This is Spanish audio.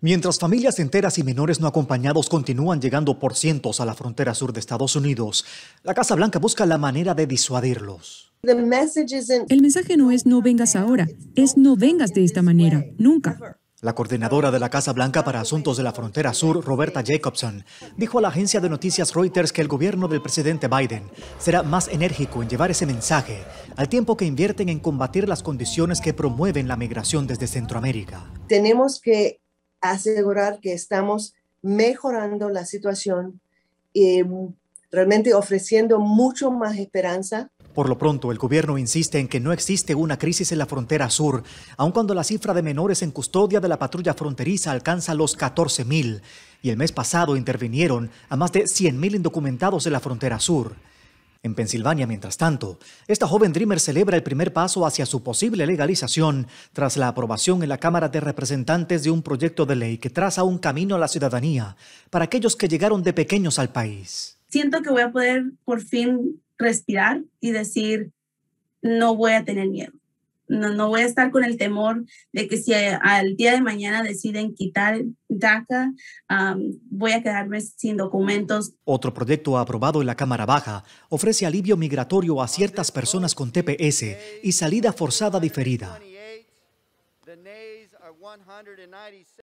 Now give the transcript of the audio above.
Mientras familias enteras y menores no acompañados continúan llegando por cientos a la frontera sur de Estados Unidos, la Casa Blanca busca la manera de disuadirlos. El mensaje no es no vengas ahora, es no vengas de esta manera, nunca. La coordinadora de la Casa Blanca para Asuntos de la Frontera Sur, Roberta Jacobson, dijo a la agencia de noticias Reuters que el gobierno del presidente Biden será más enérgico en llevar ese mensaje, al tiempo que invierten en combatir las condiciones que promueven la migración desde Centroamérica. Tenemos que asegurar que estamos mejorando la situación y mm, realmente ofreciendo mucho más esperanza. Por lo pronto, el gobierno insiste en que no existe una crisis en la frontera sur, aun cuando la cifra de menores en custodia de la patrulla fronteriza alcanza los 14 mil, y el mes pasado intervinieron a más de 100 mil indocumentados en la frontera sur. En Pensilvania, mientras tanto, esta joven Dreamer celebra el primer paso hacia su posible legalización tras la aprobación en la Cámara de Representantes de un proyecto de ley que traza un camino a la ciudadanía para aquellos que llegaron de pequeños al país. Siento que voy a poder por fin respirar y decir, no voy a tener miedo no, voy a estar con el temor de que si al día de mañana deciden quitar DACA, voy a quedarme sin documentos. Otro proyecto aprobado en la Cámara Baja ofrece alivio migratorio a ciertas personas con TPS y salida forzada diferida.